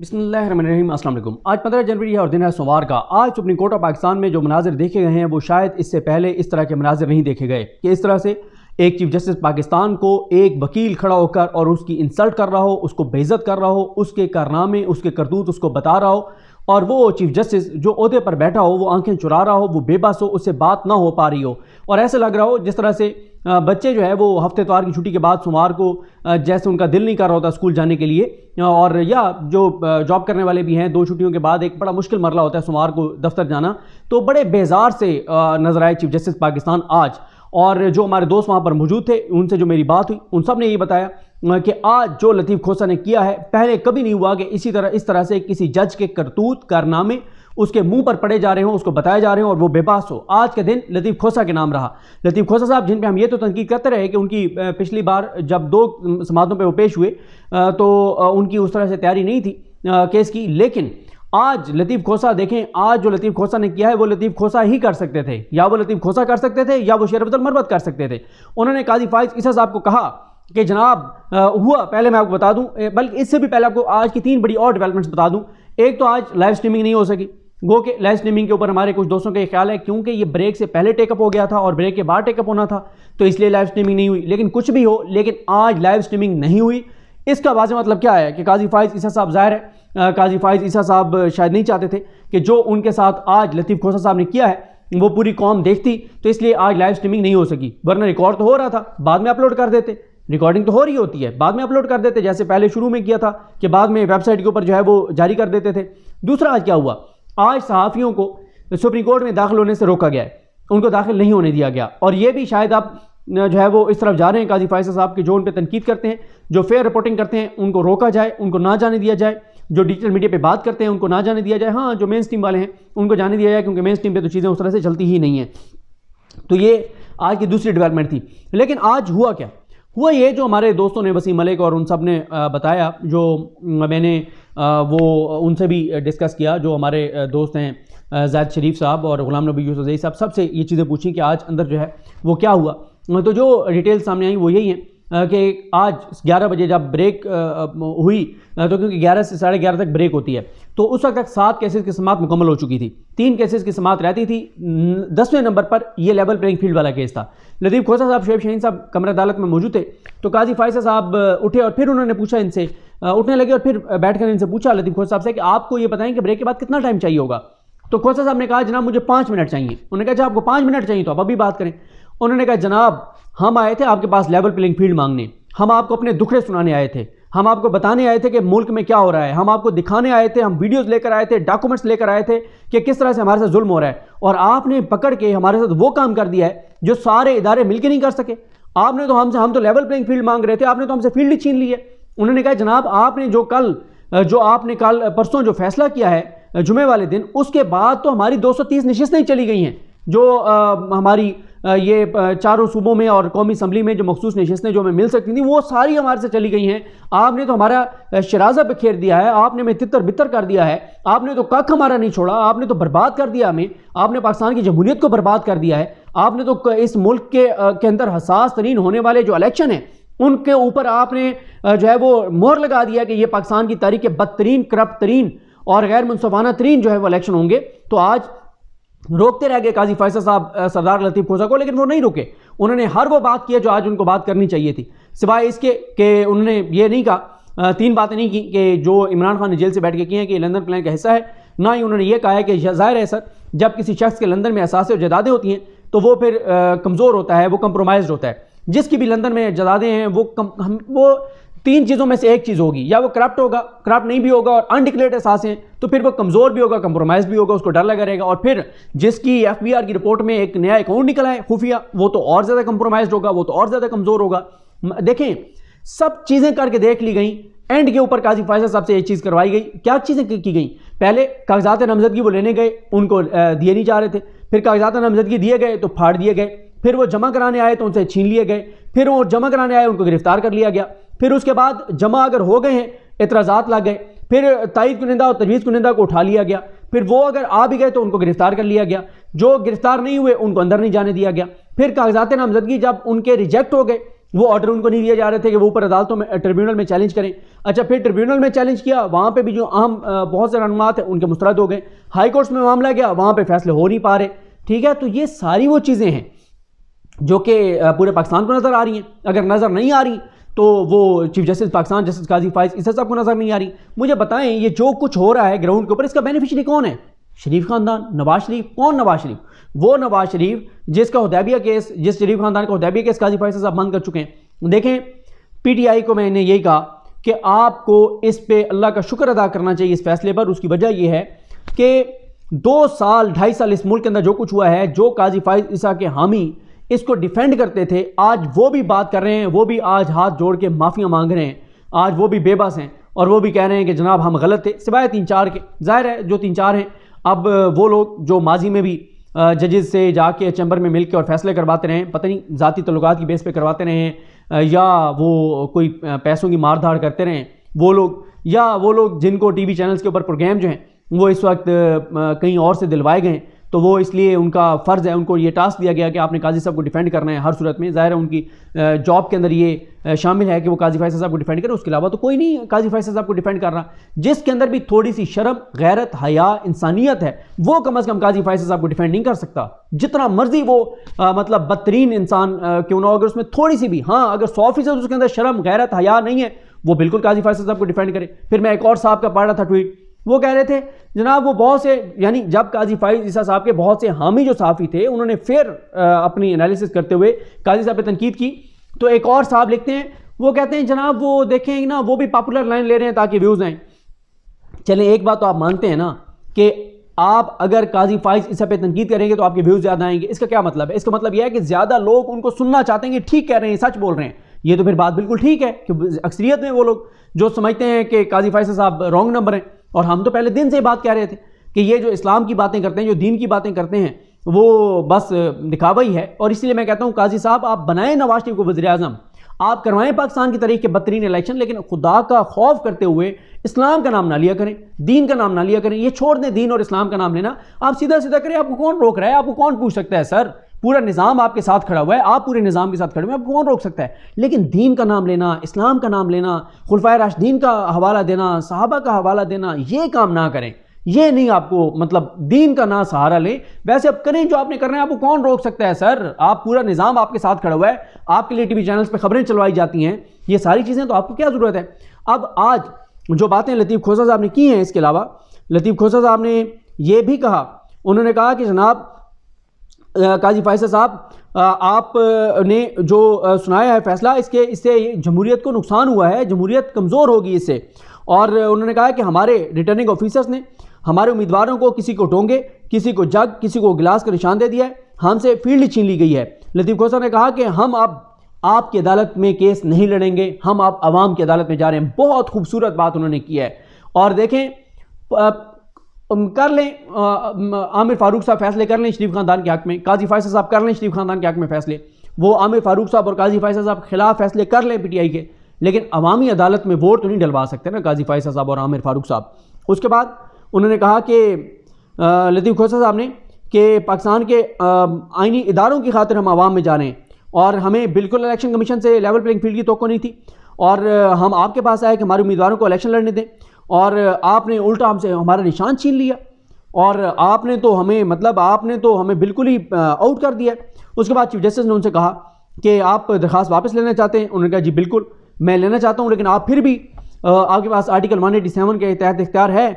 बिस्मिल्लाम असलम आज पंद्रह जनवरी है और दिन है सोमवार का आज सुप्रीम कोर्ट ऑफ पाकिस्तान में जो मनाजिर देखे गए हैं वो शायद इससे पहले इस तरह के मनाजिर नहीं देखे गए कि इस तरह से एक चीफ जस्टिस पाकिस्तान को एक वकील खड़ा होकर और उसकी इंसल्ट कर रहा हो उसको बेइज्जत कर रहा हो उसके कारनामे उसके करतूत उसको बता रहा हो और वो चीफ जस्टिस जो अहदे पर बैठा हो वो आंखें चुरा रहा हो वो बेबस हो उससे बात ना हो पा रही हो और ऐसे लग रहा हो जिस तरह से बच्चे जो है वो हफ्ते तवार तो की छुट्टी के बाद सोमवार को जैसे उनका दिल नहीं कर रहा होता स्कूल जाने के लिए और या जो जॉब करने वाले भी हैं दो छुट्टियों के बाद एक बड़ा मुश्किल मरला होता है सोमवार को दफ्तर जाना तो बड़े बेजार से नजर आए चीफ जस्टिस पाकिस्तान आज और जो हमारे दोस्त वहाँ पर मौजूद थे उनसे जो मेरी बात हुई उन सब ने ये बताया कि आज जो लतीफ़ खोसा ने किया है पहले कभी नहीं हुआ कि इसी तरह इस तरह से किसी जज के करतूत कारनामे उसके मुंह पर पड़े जा रहे हों उसको बताए जा रहे हों और वो बेबास हो आज के दिन लतीफ़ खोसा के नाम रहा लतीफ़ खोसा साहब जिन पर हम ये तो तनकीद करते रहे कि उनकी पिछली बार जब दो समातों पर वो पेश हुए तो उनकी उस तरह से तैयारी नहीं थी केस की लेकिन आज लतीफ़ खोसा देखें आज जो लतीफ़ खोसा ने किया है वो लतीफ़ खोसा ही कर सकते थे या वो लतीफ़ खोसा कर सकते थे या वो शेरबतल मरबत कर सकते थे उन्होंने काजी फाइज ईसा साहब को कहा कि जनाब आ, हुआ पहले मैं आपको बता दूं बल्कि इससे भी पहले आपको आज की तीन बड़ी और डेवलपमेंट्स बता दूं एक तो आज लाइव स्ट्रीमिंग नहीं हो सकी गो के लेस नेमिंग के ऊपर हमारे कुछ दोस्तों का ख्याल है क्योंकि ये ब्रेक से पहले टेकअप हो गया था और ब्रेक के बाद टेकअप होना था तो इसलिए लाइव स्ट्रीमिंग नहीं हुई लेकिन कुछ भी हो लेकिन आज लाइव स्ट्रीमिंग नहीं हुई इसका वाज मतलब क्या है कि काजी फाइज ईसा साहब ज़ाहिर है काजी फाइज ईसा साहब शायद नहीं चाहते थे कि जो उनके साथ आज लतीफ़ खोसा साहब ने किया है वो पूरी कॉम देखती तो इसलिए आज लाइव स्ट्रीमिंग नहीं हो सकी वरना रिकॉर्ड तो हो रहा था बाद में अपलोड कर देते रिकॉर्डिंग तो हो रही होती है बाद में अपलोड कर देते जैसे पहले शुरू में किया था कि बाद में वेबसाइट के ऊपर जो है वो जारी कर देते थे दूसरा आज क्या हुआ आज सहाफ़ियों को सुप्रीम कोर्ट में दाखिल होने से रोका गया है उनको दाखिल नहीं होने दिया गया और ये भी शायद आप जो है वो इस तरफ जा रहे हैं काजी फायसा साहब के जो उन पर तनकीद करते हैं जो फेयर रिपोर्टिंग करते हैं उनको रोका जाए उनको ना जाने दिया जाए जो डिजिटल मीडिया पे बात करते हैं उनको ना जाने दिया जाए हाँ जो मेन टीम वाले हैं उनको जाने दिया जाए क्योंकि मेन टीम पर तो चीज़ें उस तरह से चलती ही नहीं हैं तो ये आज की दूसरी डेवलपमेंट थी लेकिन आज हुआ क्या हुआ ये जो हमारे दोस्तों ने वसीम मलिक और उन सब ने बताया जो मैंने वो उनसे भी डिस्कस किया जो हमारे दोस्त हैं जैद शरीफ साहब और गुलाम नबी यूसुफ साहब सबसे ये चीज़ें पूछी कि आज अंदर जो है वो क्या हुआ तो जो डिटेल सामने आई वो यही है कि आज 11 बजे जब ब्रेक हुई तो क्योंकि 11 से साढ़े ग्यारह तक ब्रेक होती है तो उस वक्त तक सात केसेस की समात मुकम्मल हो चुकी थी तीन केसेस की समात रहती थी दसवें नंबर पर यह लेवल प्लेइंग फील्ड वाला केस था लदीफ़ खोसा साहब शेब शहीन साहब कमर अदालत में मौजूद थे तो काजी फायसा साहब उठे और फिर उन्होंने पूछा इनसे उठने लगे और फिर बैठकर इनसे पूछा लदीफ खोसा साहब से कि आपको ये बताएं कि ब्रेक के बाद कितना टाइम चाहिए होगा तो खोसा साहब ने कहा जनाब मुझे पाँच मिनट चाहिए उन्होंने कहा अच्छा, आपको पाँच मिनट चाहिए तो आप अभी बात करें उन्होंने कहा जनाब हम आए थे आपके पास लेवल प्लेइंग फील्ड मांगने हम आपको अपने दुखड़े सुनाने आए थे हम आपको बताने आए थे कि मुल्क में क्या हो रहा है हम आपको दिखाने आए थे हम वीडियोस लेकर आए थे डॉक्यूमेंट्स लेकर आए थे कि किस तरह से हमारे साथ जुल्म हो रहा है और आपने पकड़ के हमारे साथ वो काम कर दिया है जो सारे इदारे मिलकर नहीं कर सके आपने तो हमसे हम तो लेवल प्लेइंग फील्ड मांग रहे थे आपने तो हमसे फील्ड ही छीन ली है उन्होंने कहा जनाब आपने जो कल जो आपने कल परसों जो फैसला किया है जुमे वाले दिन उसके बाद तो हमारी दो सौ नशिस्तें चली गई हैं जो हमारी ये चारों सूबों में और कौमी असम्बली में जो मखसूस नशस्तें जो हमें मिल सकती थी वो सारी हमारे से चली गई हैं आपने तो हमारा शराजा बिखेर दिया है आपने हमें तितर बितर कर दिया है आपने तो कख हमारा नहीं छोड़ा आपने तो बर्बाद कर दिया हमें आपने पाकिस्तान की जमहूरीत को बर्बाद कर दिया है आपने तो इस मुल्क के के अंदर हसास तरीन होने वाले जो इलेक्शन हैं उनके ऊपर आपने जो है वो मोर लगा दिया कि ये पाकिस्तान की तारीख के बदतरीन करप्ट तरीन और गैर मुनसफाना तरीन जो है वो इलेक्शन होंगे तो आज रोकते रह गए काजी फैसल साहब सरदार लतीफ़ खोजा को लेकिन वो नहीं रुके उन्होंने हर वो बात की है जो आज उनको बात करनी चाहिए थी सिवाय इसके कि उन्होंने ये नहीं कहा तीन बातें नहीं की कि जो इमरान खान ने जेल से बैठ के किए हैं कि लंदन प्लान का हिस्सा है ना ही उन्होंने ये कहा है कि जाहिर है सर जब किसी शख्स के लंदन में असासे और जदादें होती हैं तो वो फिर कमज़ोर होता है वो कम्प्रोमाइज होता है जिसकी भी लंदन में जदादें हैं वो कम हम वो तीन चीज़ों में से एक चीज़ होगी या वो करप्ट होगा करप्ट नहीं भी होगा और अनडिक्लेयर एहसास हैं तो फिर वो कमज़ोर भी होगा कंप्रोमाइज़ भी होगा उसको डर लगा रहेगा और फिर जिसकी एफ की रिपोर्ट में एक नया अकाउंट निकला है खुफिया वो तो और ज़्यादा कंप्रोमाइज होगा वो तो और ज़्यादा कमज़ोर होगा देखें सब चीज़ें करके देख ली गई एंड के ऊपर काजी फैसल साहब से ये चीज़ करवाई गई क्या चीज़ें की गई पहले कागजात नामजदगी वो लेने गए उनको दिए नहीं जा रहे थे फिर कागजात नामजदगी दिए गए तो फाड़ दिए गए फिर वो जमा कराने आए तो उनसे छीन लिए गए फिर वो जमा कराने आए उनको गिरफ्तार कर लिया गया फिर उसके बाद जमा अगर हो गए हैं एतराज़ात लग गए फिर तइद कुनिंदा और तजवीज़ कुनिंदा को उठा लिया गया फिर वो अगर आ भी गए तो उनको गिरफ्तार कर लिया गया जो गिरफ्तार नहीं हुए उनको अंदर नहीं जाने दिया गया फिर कागजात नामजदगी जब उनके रिजेक्ट हो गए वो ऑर्डर उनको नहीं दिए जा रहे थे कि वो ऊपर अदालतों में ट्रिब्यूनल में चैलेंज करें अच्छा फिर ट्रिब्यूनल में चैलेंज किया वहाँ पे भी जो अहम बहुत से रनमात हैं उनके मुस्रद हो गए हाई कोर्ट्स में मामला गया वहाँ पे फैसले हो नहीं पा रहे ठीक है तो ये सारी वो चीज़ें हैं जो कि पूरे पाकिस्तान को नज़र आ रही हैं अगर नज़र नहीं आ रही तो वो chief justice Pakistan justice Qazi Faez इस सबको नज़र नहीं आ रही मुझे बताएं ये जो कुछ हो रहा है ग्राउंड के ऊपर इसका बेनिफिशरी कौन है शरीफ खानदान नवाज शरीफ कौन नवाज शरीफ वो नवाज शरीफ जिसका उदैबिया केस जिस शरीफ खानदान का उदैबिया केस काजी फाइज साहब बंद कर चुके हैं देखें पीटीआई को मैंने यही कहा कि आपको इस पर अल्लाह का शुक्र अदा करना चाहिए इस फैसले पर उसकी वजह यह है कि दो साल ढाई साल इस मुल्क के अंदर जो कुछ हुआ है जो काजी फाइज ईसा के हामी इसको डिफेंड करते थे आज वो भी बात कर रहे हैं वो भी आज हाथ जोड़ के माफ़ियाँ मांग रहे हैं आज वो भी बेबस हैं और वो भी कह रहे हैं कि जनाब हम गलत थे सिवाय तीन चार के जाहिर है जो तीन चार हैं अब वो लोग जो माजी में भी जजेस से जाके चैम्बर में मिलकर और फैसले करवाते रहे पता नहीं ज़ाती तल्लुकात की बेस पे करवाते रहे या वो कोई पैसों की मार धाड़ करते रहे वो लोग या वो लोग जिनको टीवी चैनल्स के ऊपर प्रोग्राम जो हैं वो इस वक्त कहीं और से दिलवाए गए हैं तो वो इसलिए उनका फ़र्ज़ है उनको ये टास्क दिया गया कि आपने काजी साहब को डिफेंड करना है हर सूरत में ज़ाहिर है उनकी जॉब के अंदर ये शामिल है कि वो काजी फैसल साहब को डिफेंड करें उसके अलावा तो कोई नहीं काजी फैसल साहब को डिफेंड कर रहा जिसके अंदर भी थोड़ी सी शर्म गैरत हया इंसानियत है वो कम अज़ कम काजी फैसल साहब को डिफेंड नहीं कर सकता जितना मर्जी वो आ, मतलब बदतरीन इंसान क्यों ना हो अगर उसमें थोड़ी सी भी हाँ अगर सौ फीसद उसके अंदर शर्म गैरत हया नहीं है वो बिल्कुल काजी फैसल साहब को डिफेंड करे फिर मैं एक और साहब का पढ़ रहा था ट्वीट वो कह रहे थे जनाब वो बहुत से यानी जब काजी फाइज ईसा साहब के बहुत से हामी जो साफ़ी थे उन्होंने फिर अपनी एनालिसिस करते हुए काजी साहब पर तनकीद की तो एक और साहब लिखते हैं वो कहते हैं जनाब वो देखें ना वो भी पॉपुलर लाइन ले रहे हैं ताकि व्यूज़ आएँ चलें एक बात तो आप मानते हैं ना कि आप अगर काजी फाइज इस पर तनकीद करेंगे तो आपके व्यूज़ ज़्यादा आएंगे इसका क्या मतलब है इसका मतलब यह है कि ज़्यादा लोग उनको सुनना चाहते हैं कि ठीक कह रहे हैं सच बोल रहे हैं ये तो फिर बात बिल्कुल ठीक है कि अक्सरियत में वो लोग जो समझते हैं कि काजी फैसल साहब रॉन्ग नंबर हैं और हम तो पहले दिन से बात कह रहे थे कि ये जो इस्लाम की बातें करते हैं जो दीन की बातें करते हैं वो बस दिखावा ही है और इसलिए मैं कहता हूँ काजी साहब आप बनाएं नवाज शरीफ को वजर अजम आप करवाएं पाकिस्तान की तरीके के बदतरीन इलेक्शन लेकिन खुदा का खौफ करते हुए इस्लाम का नाम ना लिया करें दीन का नाम ना लिया करें ये छोड़ दें दीन और इस्लाम का नाम लेना आप सीधा सीधा करें आपको कौन रोक रहा है आपको कौन पूछ सकता है सर पूरा निज़ाम आपके साथ खड़ा हुआ है आप पूरे निज़ाम के साथ खड़े हुए हैं आप कौन रोक सकता है लेकिन दीन का नाम लेना इस्लाम का नाम लेना खुलफा राशदीन का हवाला देना साहबा का हवाला देना ये काम ना करें ये नहीं आपको मतलब दीन का ना सहारा लें वैसे अब करें जो आपने करना है आपको कौन रोक सकता है सर आप पूरा निज़ाम आपके साथ खड़ा हुआ है आपके लिए टी चैनल्स पर खबरें चलवाई जाती हैं ये सारी चीज़ें तो आपको क्या ज़रूरत है अब आज जो बातें लतीफ़ खोसा साहब ने की हैं इसके अलावा लतीफ़ खोसा साहब ने यह भी कहा उन्होंने कहा कि जनाब काजी फायसा साहब आपने जो सुनाया है फैसला इसके इससे जमहूरीत को नुकसान हुआ है जमहूरीत कमज़ोर होगी इससे और उन्होंने कहा कि हमारे रिटर्निंग ऑफिसर्स ने हमारे उम्मीदवारों को किसी को टोंगे किसी को जग किसी को गिलास का निशान दे दिया है हमसे फील्ड छीन ली गई है लतीफ़ खोसा ने कहा कि हम अब आपकी अदालत में केस नहीं लड़ेंगे हम आप आवाम की अदालत में जा रहे हैं बहुत खूबसूरत बात उन्होंने की है और देखें कर लें आमिर फारूक साहब फैसले कर लें शरीफ खानदान के हक में काजी फायसा साहब कर लें शरीफ खानदान के हक में फैसले वो आमिर फारूक साहब और काजी फायसा साहब के खिलाफ फैसले कर लें पीटीआई के लेकिन अवामी अदालत में वोट तो नहीं डलवा सकते ना काजी फायसा साहब और आमिर फारूक साहब उसके बाद उन्होंने कहा कि लतीफ़ खोसा साहब ने कि पाकिस्तान के आइनी इदारों की खातिर हम आवाम में जा रहे हैं और हमें बिल्कुल इलेक्शन कमीशन से लेवल प्लेइंग फील्ड की तो नहीं थी और हम आपके पास आए कि हमारे उम्मीदवारों को इलेक्शन लड़ने दें और आपने उल्टा हमसे हमारा निशान छीन लिया और आपने तो हमें मतलब आपने तो हमें बिल्कुल ही आउट कर दिया उसके बाद चीफ जस्टिस ने उनसे कहा कि आप दरख्वास्त वापस लेना चाहते हैं उन्होंने कहा जी बिल्कुल मैं लेना चाहता हूँ लेकिन आप फिर भी आपके पास आर्टिकल वन एटी सेवन के तहत इख्तियार है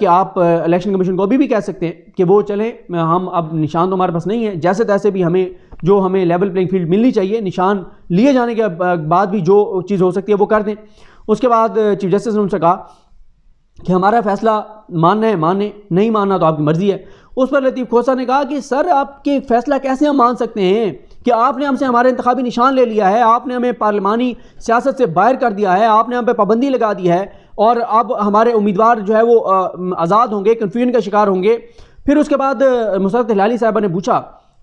कि आप इलेक्शन कमीशन को अभी भी कह सकते हैं कि वो चलें हम अब निशान तो हमारे पास नहीं है जैसे तैसे भी हमें जो हमें लेवल प्लेइंग फील्ड मिलनी चाहिए निशान लिए जाने के बाद भी जो चीज़ हो सकती है वो कर दें उसके बाद चीफ जस्टिस ने उनसे कहा कि हमारा फैसला मानना है माने नहीं मानना तो आपकी मर्ज़ी है उस पर लतीफ़ खोसा ने कहा कि सर आपके फैसला कैसे हम मान सकते हैं कि आपने हमसे हमारे इंतबी निशान ले लिया है आपने हमें पार्लिमानी सियासत से बाहर कर दिया है आपने हम पे पाबंदी लगा दी है और अब हमारे उम्मीदवार जो है वो आज़ाद होंगे कन्फ्यूजन का शिकार होंगे फिर उसके बाद मुसरत हिलाली साहबा ने पूछा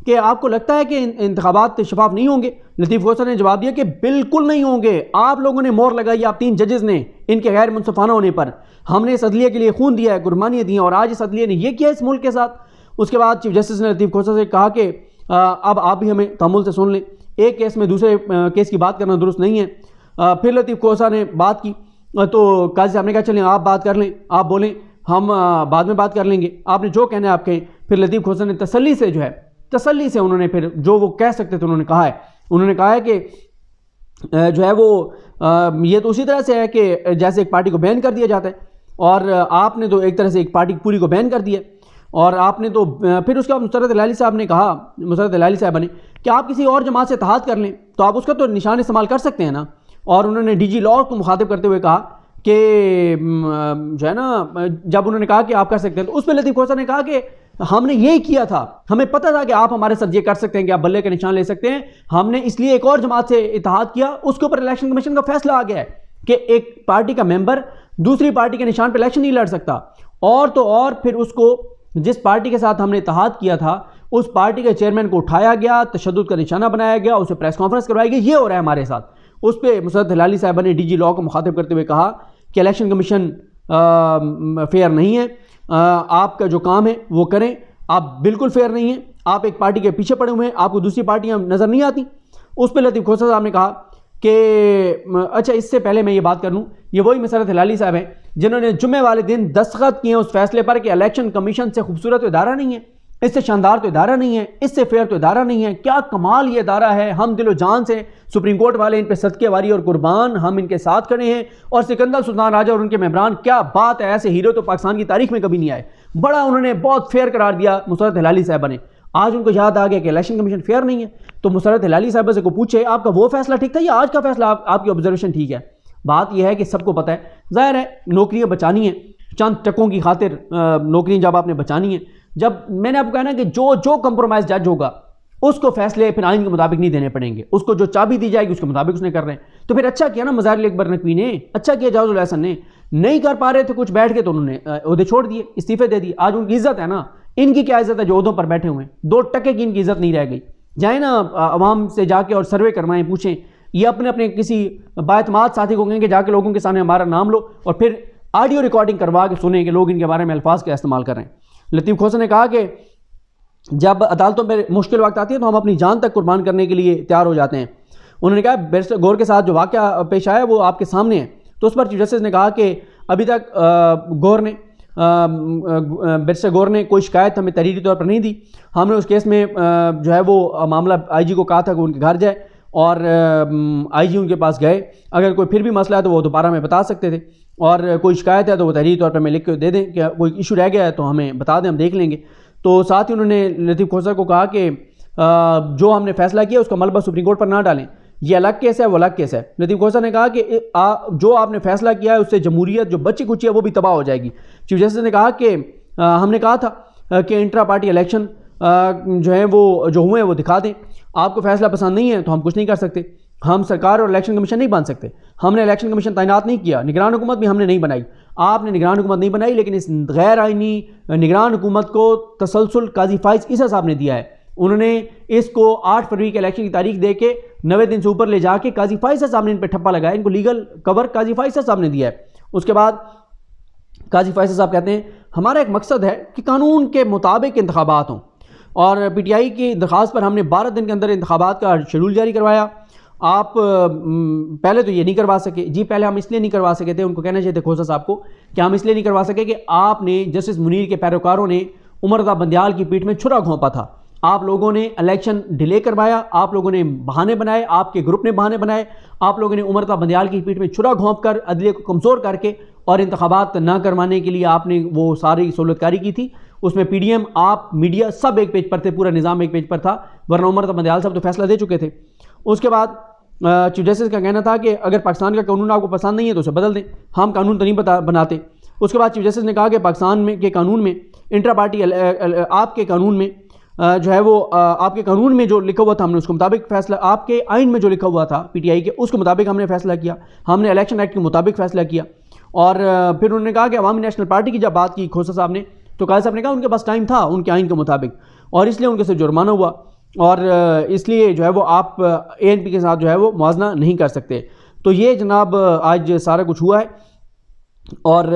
कि आपको लगता है कि इंतबात शफाफ नहीं होंगे लतीफ़ गोसर ने जवाब दिया कि बिल्कुल नहीं होंगे आप लोगों ने मोर लगाई आप तीन जजेज़ ने इनके गैर मुनफाना होने पर हमने इस अदलिया के लिए खून दिया है कुर्बानियाँ दी हैं और आज इस अदलिया ने यह किया इस मुल्क के साथ उसके बाद चीफ जस्टिस ने लतीफ़ गोसर से कहा कि अब आप भी हमें तमुल से सुन लें एक केस में दूसरे केस की बात करना दुरुस्त नहीं है फिर लतीफ़ कोसा ने बात की तो काजी साहब ने कहा चलें आप बात कर लें आप बोलें हम बाद में बात कर लेंगे आपने जो कहना है आप कहें फिर लतीफ़ खोसा ने तसली से जो है तसल्ली से उन्होंने फिर जो वो कह सकते थे उन्होंने कहा है उन्होंने कहा है कि जो है वो ये तो उसी तरह से है कि जैसे एक पार्टी को बैन कर दिया जाता है और आपने तो एक तरह से एक पार्टी पूरी को बैन कर दिया और आपने तो फिर उसके बाद मुसरत लाली साहब ने कहा मुसरत लाली साहब ने कि आप किसी और जमात से तहत कर लें तो आप उसका तो निशान इस्तेमाल कर सकते हैं ना और उन्होंने डी जी लॉ को मुखातिब करते हुए कहा कि जो है ना जब उन्होंने कहा कि आप कर सकते हैं तो उस पर लतीफ़ खोसा ने कहा कि हमने ये किया था हमें पता था कि आप हमारे साथ ये कर सकते हैं कि आप बल्ले का निशान ले सकते हैं हमने इसलिए एक और जमात से इतिहाद किया उसके ऊपर इलेक्शन कमीशन का फैसला आ गया है कि एक पार्टी का मेंबर दूसरी पार्टी के निशान पर इलेक्शन नहीं लड़ सकता और तो और फिर उसको जिस पार्टी के साथ हमने इतिहाद किया था उस पार्टी के चेयरमैन को उठाया गया तशद का निशाना बनाया गया उसे प्रेस कॉन्फ्रेंस करवाई गई ये हो रहा है हमारे साथ उस पर मुसरत हिलाली साहबा ने डी जी लॉ को मुखातिब करते हुए कहा कि इलेक्शन कमीशन फेयर नहीं है आपका जो काम है वो करें आप बिल्कुल फेयर नहीं हैं आप एक पार्टी के पीछे पड़े हुए हैं आपको दूसरी पार्टियाँ नज़र नहीं आती उस पर लतीफ़ खोसा साहब ने कहा कि अच्छा इससे पहले मैं ये बात कर लूँ ये वही मसरत हिलाली साहब हैं जिन्होंने जुमे वाले दिन दस्तखत किए उस फैसले पर कि इलेक्शन कमीशन से खूबसूरत इदारा नहीं है इससे शानदार तो इदारा नहीं है इससे फेयर तो इदारा नहीं है क्या कमाल ये इदारा है हम दिलो जान से सुप्रीम कोर्ट वाले इन पर सदके वारी और कुर्बान हम इनके साथ खड़े हैं और सिकंदर सुल्तान राजा और उनके मेहमान क्या बात है ऐसे हीरो तो पाकिस्तान की तारीख में कभी नहीं आए बड़ा उन्होंने बहुत फेयर करार दिया मुसरत हिलाली साहबा ने आज उनको याद आ गया कि इलेक्शन कमीशन फेयर नहीं है तो मुसरत हिलाली साहबा से को पूछे आपका वो फैसला ठीक था या आज का फैसला आपकी ऑब्जर्वेशन ठीक है बात यह है कि सबको पता है जाहिर है नौकरियाँ बचानी है चंद टकों की खातिर नौकरियाँ जब आपने बचानी है जब मैंने आपको कहा ना कि जो जो कंप्रोमाइज जज होगा उसको फैसले फिर आइन के मुताबिक नहीं देने पड़ेंगे उसको जो चाबी दी जाएगी उसके मुताबिक उसने कर रहे हैं तो फिर अच्छा किया ना मजार अकबर नकवी ने अच्छा किया जावजुल हसन ने नहीं कर पा रहे थे कुछ बैठ के तो उन्होंने उहदे छोड़ दिए इस्तीफे दे दिए आज उनकी इज्जत है ना इनकी क्या इज्जत है जो उहदों पर बैठे हुए हैं दो टके की इनकी इज्जत नहीं रह गई जाए ना आवाम से जाके और सर्वे करवाएं पूछें ये अपने अपने किसी बातमात साथी को कहेंगे जाके लोगों के सामने हमारा नाम लो और फिर ऑडियो रिकॉर्डिंग करवा के सुने कि लोग इनके बारे में अल्फाज का इस्तेमाल करें लतीफ़ खोसा ने कहा कि जब अदालतों में मुश्किल वक्त आती है तो हम अपनी जान तक कुर्बान करने के लिए तैयार हो जाते हैं उन्होंने कहा बैरिस्टर गौर के साथ जो वाक़ पेश आया वो आपके सामने है तो उस पर चीफ जस्टिस ने कहा कि अभी तक गौर ने बैरिस्टर गौर ने कोई शिकायत हमें तहरीरी तौर पर नहीं दी हमने उस केस में जो है वो मामला आईजी को कहा था कि उनके घर जाए और आईजी उनके पास गए अगर कोई फिर भी मसला है तो वो दोबारा हमें बता सकते थे और कोई शिकायत है तो वो तहरी तौर पर हमें लिख के दे दें कि कोई इशू रह गया है तो हमें बता दें हम देख लेंगे तो साथ ही उन्होंने लतीफ़ खोसा को कहा कि जो हमने फैसला किया उसका मलबा सुप्रीम कोर्ट पर ना डालें ये अलग केस है वो अलग केस है लतीफ़ खोसा ने कहा कि आ, जो आपने फैसला किया है उससे जमहूरियत जो बची कुची है वो भी तबाह हो जाएगी चीफ जस्टिस ने कहा कि हमने कहा था कि इंट्रा पार्टी इलेक्शन जो है वो जो हुए हैं वो दिखा दें आपको फैसला पसंद नहीं है तो हम कुछ नहीं कर सकते हम सरकार और इलेक्शन कमीशन नहीं बन सकते हमने इलेक्शन कमीशन तैनात नहीं किया निगरान हुकूमत भी हमने नहीं बनाई आपने निगरान हुकूमत नहीं बनाई लेकिन इस गैर आइनी निगरान हुकूमत को तसलसल काजी फाइज इस हिसाब ने दिया है उन्होंने इसको आठ फरवरी के इलेक्शन की तारीख दे के नवे दिन से ऊपर ले जाके काजी फ़ाइज साहब ने इन पर ठप्पा लगाया इनको लीगल कवर काजी फाइसा साहब ने दिया है उसके बाद काजी फाइज साहब कहते हैं हमारा एक मकसद है कि कानून के मुताबिक इंतबात हों और पी टी आई की दरख्वास्त पर हमने बारह दिन के अंदर इंतबात का शेड्यूल जारी करवाया आप पहले तो ये नहीं करवा सके जी पहले हम इसलिए नहीं करवा सके थे उनको कहना चाहिए थे खोसा साहब को कि हम इसलिए नहीं करवा सके कि आपने जस्टिस मुनीर के पैरोकारों ने उमरदा बंदयाल की पीठ में छुरा घोंपा था आप लोगों ने इलेक्शन डिले करवाया आप लोगों ने बहाने बनाए आपके ग्रुप ने बहाने बनाए आप लोगों ने उमरता बंदयाल की पीठ में छुरा घोंप कर को कमज़ोर करके और इंतबात ना करवाने के लिए आपने वो सारी सहूलतकारी की थी उसमें पी डी एम आप मीडिया सब एक पेज पर थे पूरा निज़ाम एक पेज पर था वरना उमरता बंदयाल साहब तो फैसला दे चुके थे उसके बाद चीफ जस्टिस का कहना था कि अगर पाकिस्तान का कानून आपको पसंद नहीं है तो उसे बदल दें हम कानून तो नहीं बता बनाते उसके बाद चीफ जस्टिस ने कहा कि पाकिस्तान में के कानून में इंट्रा पार्टी आपके कानून में जो है वो आपके कानून में जो लिखा हुआ था हमने उसके मुताबिक फैसला आपके आइन में जो लिखा हुआ था पीटीआई के उसके मुताबिक हमने फैसला किया हमने इलेक्शन एक्ट के मुताबिक फैसला किया और फिर उन्होंने कहा कि अवामी नेशनल पार्टी की जब बात की खोसा साहब ने तो कायद साहब ने कहा उनके पास टाइम था उनके आइन के मुताबिक और इसलिए उनके से जुर्माना हुआ और इसलिए जो है वो आप ए के साथ जो है वो मुजना नहीं कर सकते तो ये जनाब आज सारा कुछ हुआ है और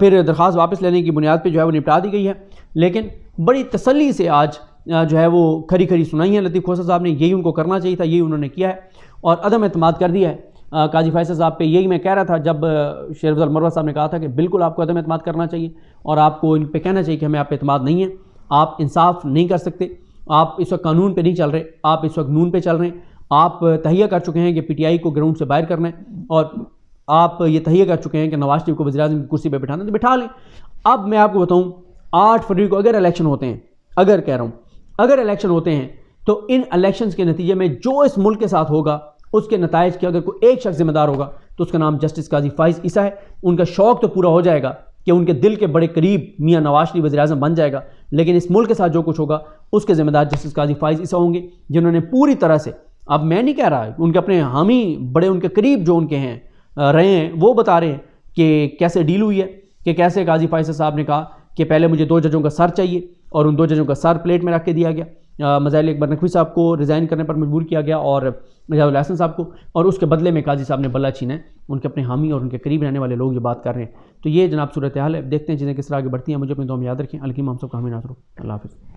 फिर दरख्वास्त वापस लेने की बुनियाद पे जो है वो निपटा दी गई है लेकिन बड़ी तसली से आज जो है वो खरी खरी सुनाई है लतीफ़ खोसा साहब ने यही उनको करना चाहिए था यही उन्होंने किया है और अदम अतमाद कर दिया है काजी फैसल साहब पे यही मैं कह रहा था जब शेर मरवा साहब ने कहा था कि बिल्कुल आपको अदम अतमाद करना चाहिए और आपको इन पर कहना चाहिए कि हमें आप पे अतमाद नहीं है आप इंसाफ नहीं कर सकते आप इस वक्त कानून पे नहीं चल रहे आप इस वक्त नून पे चल रहे हैं आप तहिया कर चुके हैं कि पीटीआई को ग्राउंड से बाहर करना है और आप ये तहिया कर चुके हैं कि नवाज शरीफ को वजी की कुर्सी पर बैठाना तो बैठा लें अब मैं आपको बताऊँ आठ फरवरी को अगर इलेक्शन होते हैं अगर कह रहा हूँ अगर इलेक्शन होते हैं तो इन इलेक्शन के नतीजे में जो इस मुल्क के साथ होगा उसके नतज के अगर कोई एक शख्स जिम्मेदार होगा तो उसका नाम जस्टिस काजी फाइज ईसा है उनका शौक तो पूरा हो जाएगा कि उनके दिल के बड़े करीब मियाँ नवाज शरीफ वजी अजम बन जाएगा लेकिन इस मुल्क के साथ जो कुछ होगा उसके ज़िम्मेदार जस्टिस काजी फाइज ईसा होंगे जिन्होंने पूरी तरह से अब मैं नहीं कह रहा है उनके अपने हामी बड़े उनके करीब जो उनके हैं रहे हैं वो बता रहे हैं कि कैसे डील हुई है कि कैसे काजी फाइज साहब ने कहा कि पहले मुझे दो जजों का सर चाहिए और उन दो जजों का सर प्लेट में रख के दिया गया मज़ाइल अकबर नकवी साहब को रिज़ाइन करने पर मजबूर किया गया और मजाउल हसन साहब को और उसके बदले में काजी साहब ने बल्ला छीना है उनके अपने हामी और उनके करीब रहने वाले लोग ये बात कर रहे हैं तो ये जनाब सूरत हाल है देखते हैं चीज़ें किस तरह आगे बढ़ती हैं मुझे अपने दो में याद रखें अलकी माम साहब का हमें नाजरू अल्लाह हाफ़